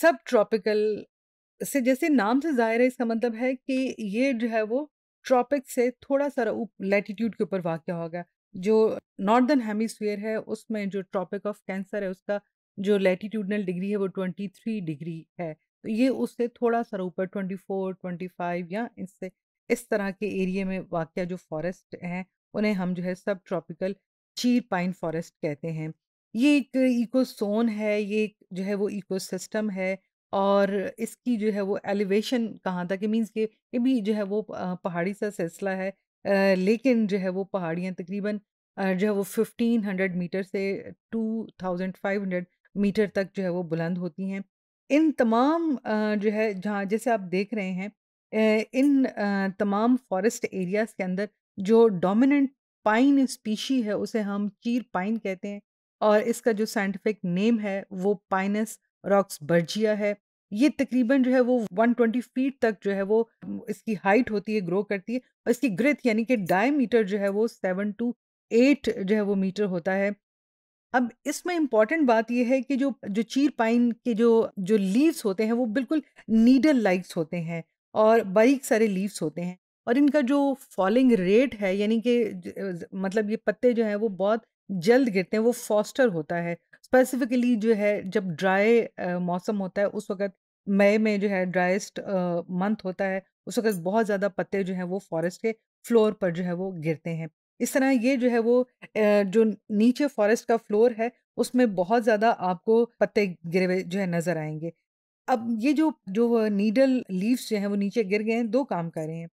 सब ट्रॉपिकल से जैसे नाम से जाहिर है इसका मतलब है कि ये जो है वो ट्रॉपिक से थोड़ा सा लेटिट्यूड के ऊपर वाक़ होगा जो नॉर्दर्न हेमिसफेयर है उसमें जो ट्रॉपिक ऑफ कैंसर है उसका जो लेटीट्यूडनल डिग्री है वो ट्वेंटी थ्री डिग्री है तो ये उससे थोड़ा सा ऊपर ट्वेंटी फोर ट्वेंटी फाइव या इससे इस तरह के एरिए में वाक़ जो फॉरेस्ट हैं उन्हें हम जो है सब ट्रॉपिकल चीर पाइन फॉरेस्ट कहते हैं ये एक इकोज़ोन है, ये एक जो है वो इकोसिस्टम है और इसकी जो है वो एलिवेशन कहाँ तक है मीन्स ये ये भी जो है वो पहाड़ी सा सिलसिला है लेकिन जो है वो पहाड़ियाँ तकरीबन जो है वो फिफ्टीन हंड्रेड मीटर से two thousand five hundred metre तक जो है वो बुलंद होती हैं। इन तमाम जो है जहाँ जैसे आप देख रहे हैं इन तमाम फ़ॉरेस्ट एरियाज़ के अंदर जो डोमिनेंट पाइन स्पीशी है उसे हम चीर पाइन कहते हैं। और इसका जो साइंटिफिक नेम है वो पाइनस रॉक्स बर्जिया है ये तकरीबन जो है वो 120 फीट तक जो है वो इसकी हाइट होती है ग्रो करती है और इसकी ग्रेथ यानी कि डायमीटर जो है वो सेवन टू एट जो है वो मीटर होता है अब इसमें इम्पॉर्टेंट बात यह है कि जो जो चीर पाइन के जो जो लीव्स होते हैं वो बिल्कुल नीडल लाइक्स होते हैं और बारीक सारे लीव्स होते हैं और इनका जो फॉलिंग रेट है यानी कि मतलब ये पत्ते जो हैं वो बहुत जल्द गिरते हैं वो फॉस्टर होता है स्पेसिफिकली जो है जब ड्राई मौसम होता है उस वक्त मई में जो है ड्राइस्ट मंथ होता है उस वक्त बहुत ज़्यादा पत्ते जो हैं वो फॉरेस्ट के फ्लोर पर जो है वो गिरते हैं इस तरह ये जो है वो जो नीचे फॉरेस्ट का फ्लोर है उसमें बहुत ज़्यादा आपको पत्ते गिरे हुए जो है नज़र आएंगे अब ये जो जो नीडल लीव्स जो हैं वो नीचे गिर गए हैं दो काम कर रहे हैं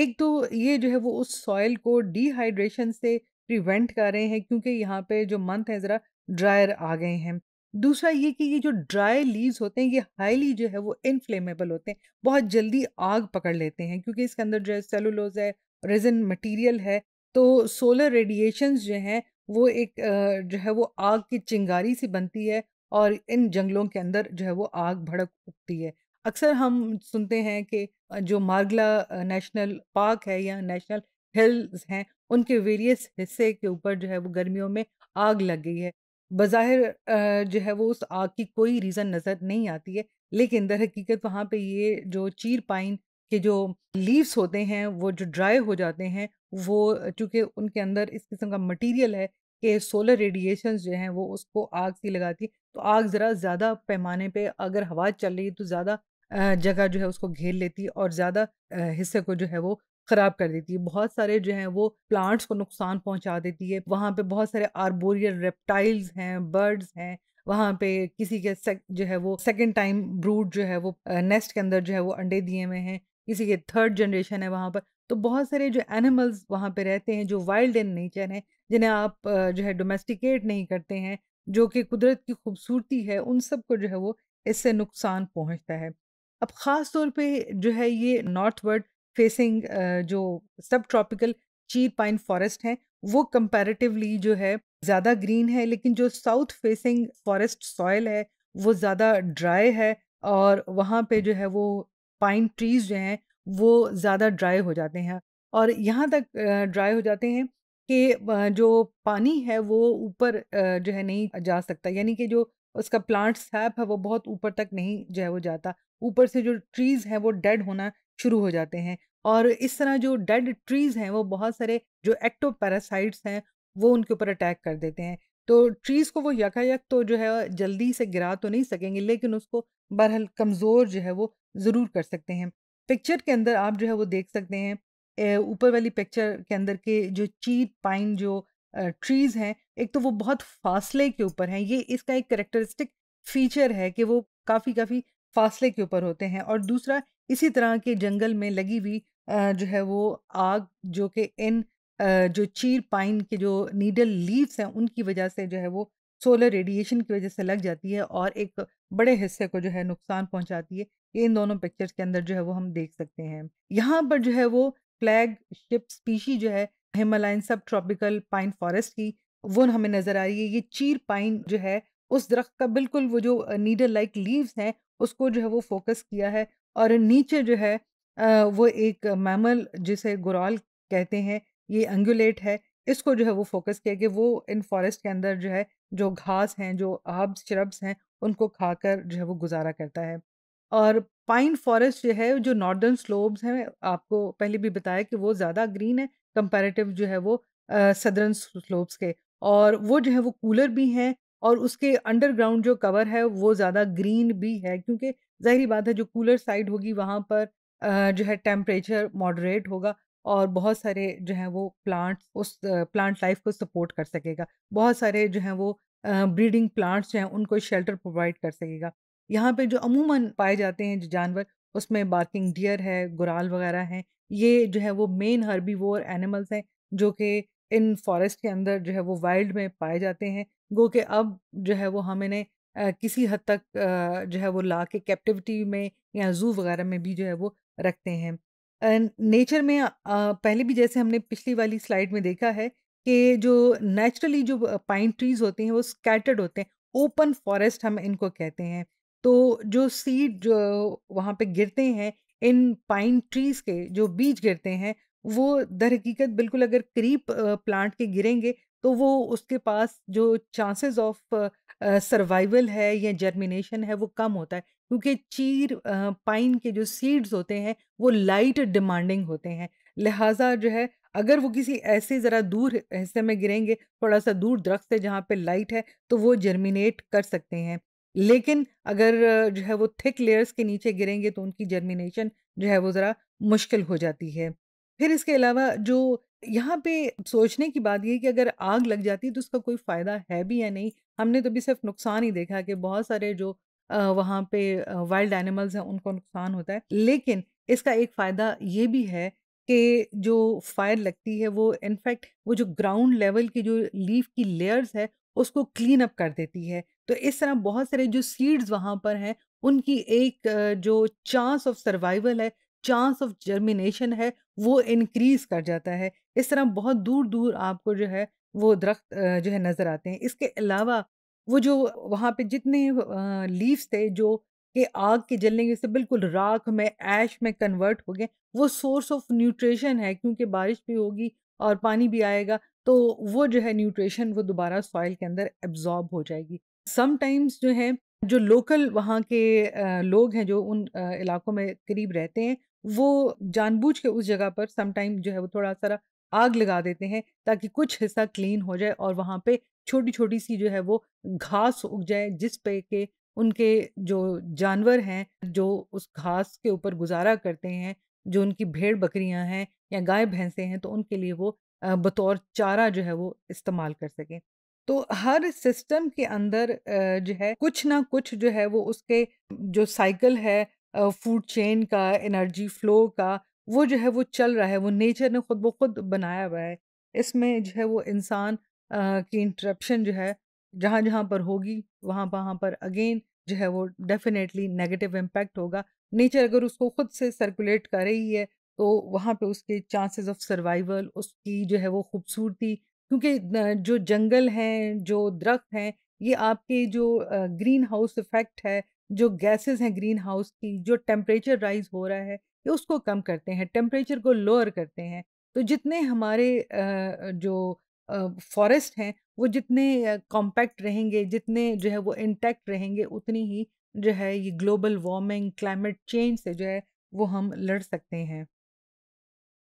एक तो ये जो है वो उस सॉयल को डिहाइड्रेशन से प्रिवेंट कर रहे हैं क्योंकि यहाँ पे जो मंथ है ज़रा ड्रायर आ गए हैं दूसरा ये कि ये जो ड्राई लीव्स होते हैं ये हाईली जो है वो इनफ्लेमेबल होते हैं बहुत जल्दी आग पकड़ लेते हैं क्योंकि इसके अंदर जो है सेलुलोज है रेजन मटेरियल है तो सोलर रेडिएशन जो हैं वो एक जो है वो आग की चिंगारी सी बनती है और इन जंगलों के अंदर जो है वो आग भड़क उठती है अक्सर हम सुनते हैं कि जो मार्गला नेशनल पार्क है या नेशनल हिल्स हैं उनके वेरियस हिस्से के ऊपर जो है वो गर्मियों में आग लग गई है बज़ाहिर जो है वो उस आग की कोई रीज़न नज़र नहीं आती है लेकिन दर हकीकत वहाँ पे ये जो चीर पाइन के जो लीव्स होते हैं वो जो ड्राई हो जाते हैं वो चूँकि उनके अंदर इस किस्म का मटीरियल है कि सोलर रेडिएशन जो हैं वो उसको आग सी लगाती है तो आग ज़रा ज़्यादा पैमाने पे अगर हवा चल रही है तो ज़्यादा जगह जो है उसको घेर लेती है और ज़्यादा हिस्से को जो है वो ख़राब कर देती है बहुत सारे जो हैं वो प्लांट्स को नुकसान पहुंचा देती है वहाँ पे बहुत सारे आर्बोरियल रेप्टाइल्स हैं बर्ड्स हैं वहाँ पे किसी के सेक, जो है वो सेकेंड टाइम ब्रूड जो है वो नेस्ट के अंदर जो है वो अंडे दिए हुए हैं किसी के थर्ड जनरेशन है वहाँ पर तो बहुत सारे जो एनिमल्स वहाँ पे रहते हैं जो वाइल्ड इन नेचर हैं जिन्हें आप जो है डोमेस्टिकेट नहीं करते हैं जो कि कुदरत की खूबसूरती है उन सब को जो है वो इससे नुकसान पहुँचता है अब ख़ास तौर पे जो है ये नॉर्थ फेसिंग जो सब ट्रॉपिकल चीर पाइन फॉरेस्ट हैं वो कंपैरेटिवली जो है ज़्यादा ग्रीन है लेकिन जो साउथ फेसिंग फॉरेस्ट सॉयल है वो ज़्यादा ड्राई है और वहाँ पे जो है वो पाइन ट्रीज जो हैं वो ज़्यादा ड्राई हो जाते हैं और यहाँ तक ड्राई हो जाते हैं कि जो पानी है वो ऊपर जो है नहीं जा सकता यानी कि जो उसका प्लांट सैप है वो बहुत ऊपर तक नहीं जो है वो जाता ऊपर से जो ट्रीज़ हैं वो डेड होना शुरू हो जाते हैं और इस तरह जो डेड ट्रीज हैं वो बहुत सारे जो एक्टो पैरासाइट्स हैं वो उनके ऊपर अटैक कर देते हैं तो ट्रीज़ को वो यकायक तो जो है जल्दी से गिरा तो नहीं सकेंगे लेकिन उसको बहरहाल कमज़ोर जो है वो ज़रूर कर सकते हैं पिक्चर के अंदर आप जो है वो देख सकते हैं ऊपर वाली पिक्चर के अंदर के जो चीट पाइन जो ट्रीज़ हैं एक तो वो बहुत फासले के ऊपर हैं ये इसका एक करेक्टरिस्टिक फीचर है कि वो काफ़ी काफ़ी फासले के ऊपर होते हैं और दूसरा इसी तरह के जंगल में लगी हुई जो है वो आग जो कि इन जो चीर पाइन के जो नीडल लीव्स हैं उनकी वजह से जो है वो सोलर रेडिएशन की वजह से लग जाती है और एक बड़े हिस्से को जो है नुकसान पहुंचाती है ये इन दोनों पिक्चर्स के अंदर जो है वो हम देख सकते हैं यहाँ पर जो है वो फ्लैग शिप स्पीशी जो है हिमालयन सब ट्रॉपिकल पाइन फॉरेस्ट की वो हमें नजर आ रही है ये चीर पाइन जो है उस दरख्त का बिल्कुल वो जो नीडल लाइक लीव्स हैं उसको जो है वो फोकस किया है और नीचे जो है वो एक मैमल जिसे गुराल कहते हैं ये एंगुलेट है इसको जो है वो फोकस किया कि वो इन फॉरेस्ट के अंदर जो है जो घास हैं जो हब्स श्रब्स हैं उनको खाकर जो है वो गुजारा करता है और पाइन फॉरेस्ट जो है जो नॉर्दर्न स्लोब्स हैं आपको पहले भी बताया कि वो ज़्यादा ग्रीन है कंपैरेटिव जो है वो सदर्न स्लोब्स के और वो जो है वो कूलर भी हैं और उसके अंडरग्राउंड जो कवर है वो ज़्यादा ग्रीन भी है क्योंकि ज़ाहरी बात है जो कूलर साइड होगी वहाँ पर जो है टेम्परेचर मॉडरेट होगा और बहुत सारे जो है वो प्लांट्स उस प्लांट लाइफ को सपोर्ट कर सकेगा बहुत सारे जो है वो ब्रीडिंग प्लांट्स जो हैं उनको शेल्टर प्रोवाइड कर सकेगा यहाँ पे जो अमूमन पाए जाते हैं जो जानवर उसमें बार्किंग डियर है गुराल वगैरह हैं ये जो है वो मेन हर्बी एनिमल्स हैं जो कि इन फॉरेस्ट के अंदर जो है वो वाइल्ड में पाए जाते हैं गो के अब जो है वो हम इन्हें किसी हद तक जो है वो ला के कैप्टिविटी में या जू वगैरह में भी जो है वो रखते हैं नेचर में पहले भी जैसे हमने पिछली वाली स्लाइड में देखा है कि जो नेचुरली जो पाइन ट्रीज होती हैं वो स्कैटर्ड होते हैं ओपन फॉरेस्ट हम इनको कहते हैं तो जो सीड जो वहाँ पे गिरते हैं इन पाइन ट्रीज के जो बीज गिरते हैं वो दर हकीकत बिल्कुल अगर करीब प्लांट के गिरेंगे तो वो उसके पास जो चांसेस ऑफ सर्वाइवल है या जर्मिनेशन है वो कम होता है क्योंकि चीर पाइन के जो सीड्स होते हैं वो लाइट डिमांडिंग होते हैं लिहाजा जो है अगर वो किसी ऐसे ज़रा दूर हिस्से में गिरेंगे थोड़ा सा दूर दरख्त है जहाँ पे लाइट है तो वो जर्मिनेट कर सकते हैं लेकिन अगर जो है वो थिक लेयर्स के नीचे गिरेंगे तो उनकी जर्मिनेशन जो है वो ज़रा मुश्किल हो जाती है फिर इसके अलावा जो यहाँ पे सोचने की बात ये कि अगर आग लग जाती है तो उसका कोई फ़ायदा है भी या नहीं हमने तो भी सिर्फ नुकसान ही देखा कि बहुत सारे जो वहाँ पे वाइल्ड एनिमल्स हैं उनको नुकसान होता है लेकिन इसका एक फ़ायदा ये भी है कि जो फायर लगती है वो इनफैक्ट वो जो ग्राउंड लेवल की जो लीफ की लेयर्स है उसको क्लीन अप कर देती है तो इस तरह बहुत सारे जो सीड्स वहाँ पर हैं उनकी एक जो चांस ऑफ सर्वाइवल है चांस ऑफ जर्मिनेशन है वो इनक्रीज़ कर जाता है इस तरह बहुत दूर दूर आपको जो है वो दरख्त जो है नज़र आते हैं इसके अलावा वो जो वहाँ पे जितने लीव्स थे जो कि आग के जलने के से बिल्कुल राख में ऐश में कन्वर्ट हो गए वो सोर्स ऑफ न्यूट्रिशन है क्योंकि बारिश भी होगी और पानी भी आएगा तो वो जो है न्यूट्रिशन वो दोबारा सॉइल के अंदर एब्जॉर्ब हो जाएगी समटाइम्स जो है जो लोकल वहाँ के लोग हैं जो उन इलाकों में करीब रहते हैं वो जानबूझ के उस जगह पर समटाइम जो है वो थोड़ा सारा आग लगा देते हैं ताकि कुछ हिस्सा क्लीन हो जाए और वहाँ पे छोटी छोटी सी जो है वो घास उग जाए जिस पे के उनके जो जानवर हैं जो उस घास के ऊपर गुजारा करते हैं जो उनकी भेड़ बकरियां हैं या गाय भैंसे हैं तो उनके लिए वो बतौर चारा जो है वो इस्तेमाल कर सकें तो हर सिस्टम के अंदर जो है कुछ ना कुछ जो है वो उसके जो साइकिल है फूड चेन का एनर्जी फ्लो का वो जो है वो चल रहा है वो नेचर ने खुद ब खुद बनाया हुआ है इसमें जो है वो इंसान की इंटरप्शन जो है जहाँ जहाँ पर होगी वहाँ वहाँ पर अगेन जो है वो डेफिनेटली नेगेटिव इम्पेक्ट होगा नेचर अगर उसको खुद से सर्कुलेट कर रही है तो वहाँ पे उसके चांसेस ऑफ सर्वाइवल उसकी जो है वो खूबसूरती क्योंकि जो जंगल हैं जो दरख्त हैं ये आपके जो ग्रीन हाउस इफेक्ट है जो गैसेस हैं ग्रीन हाउस की जो टेम्परेचर राइज हो रहा है ये उसको कम करते हैं टेम्परेचर को लोअर करते हैं तो जितने हमारे जो फॉरेस्ट हैं वो जितने कॉम्पैक्ट रहेंगे जितने जो है वो इंटैक्ट रहेंगे उतनी ही जो है ये ग्लोबल वार्मिंग क्लाइमेट चेंज से जो है वो हम लड़ सकते हैं